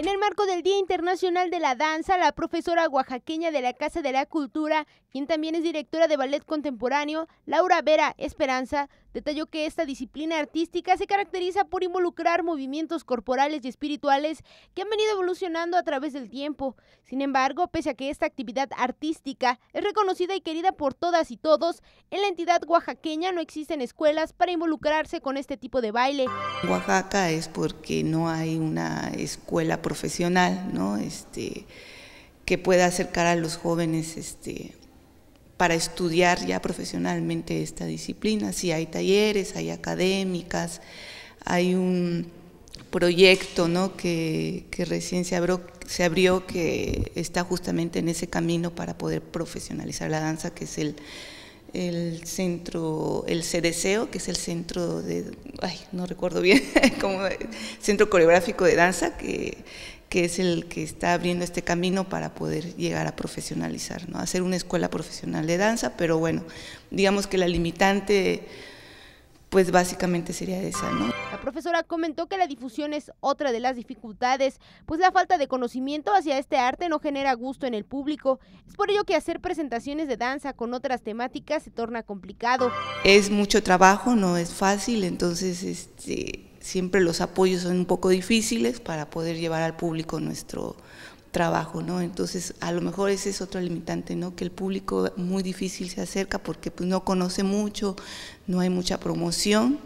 En el marco del Día Internacional de la Danza, la profesora oaxaqueña de la Casa de la Cultura, quien también es directora de ballet contemporáneo, Laura Vera Esperanza, detalló que esta disciplina artística se caracteriza por involucrar movimientos corporales y espirituales que han venido evolucionando a través del tiempo. Sin embargo, pese a que esta actividad artística es reconocida y querida por todas y todos, en la entidad oaxaqueña no existen escuelas para involucrarse con este tipo de baile. Oaxaca es porque no hay una escuela profesional, ¿no? Este, que pueda acercar a los jóvenes este, para estudiar ya profesionalmente esta disciplina. Sí, hay talleres, hay académicas, hay un proyecto ¿no? que, recién se se abrió, que está justamente en ese camino para poder profesionalizar la danza, que es el el centro, el CDCO, que es el centro de, ay, no recuerdo bien, como centro coreográfico de danza, que, que, es el que está abriendo este camino para poder llegar a profesionalizar, ¿no? hacer una escuela profesional de danza, pero bueno, digamos que la limitante pues básicamente sería esa, ¿no? La profesora comentó que la difusión es otra de las dificultades, pues la falta de conocimiento hacia este arte no genera gusto en el público. Es por ello que hacer presentaciones de danza con otras temáticas se torna complicado. Es mucho trabajo, no es fácil, entonces este, siempre los apoyos son un poco difíciles para poder llevar al público nuestro trabajo, ¿no? Entonces, a lo mejor ese es otro limitante, ¿no? Que el público muy difícil se acerca porque pues, no conoce mucho, no hay mucha promoción.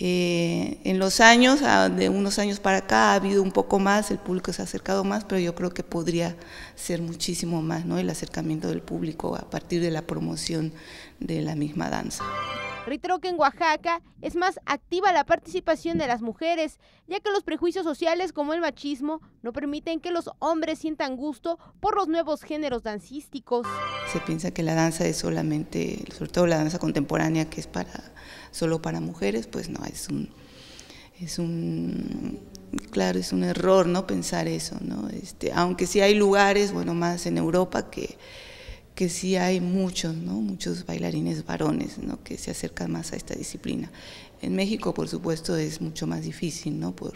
Eh, en los años, ah, de unos años para acá, ha habido un poco más, el público se ha acercado más, pero yo creo que podría ser muchísimo más, ¿no? El acercamiento del público a partir de la promoción de la misma danza. Reiteró que en Oaxaca es más activa la participación de las mujeres, ya que los prejuicios sociales como el machismo no permiten que los hombres sientan gusto por los nuevos géneros dancísticos. Se piensa que la danza es solamente, sobre todo la danza contemporánea que es para solo para mujeres, pues no, es un es un claro, es un error, ¿no? pensar eso, ¿no? Este, aunque sí hay lugares, bueno, más en Europa que que sí hay muchos, ¿no? muchos bailarines varones ¿no? que se acercan más a esta disciplina. En México, por supuesto, es mucho más difícil, ¿no? por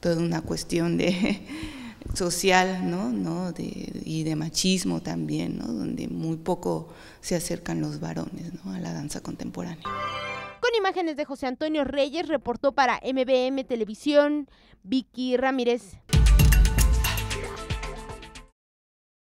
toda una cuestión de social ¿no? y de machismo también, donde muy poco se acercan los varones a la danza contemporánea. Con imágenes de José Antonio Reyes, reportó para MBM Televisión Vicky Ramírez.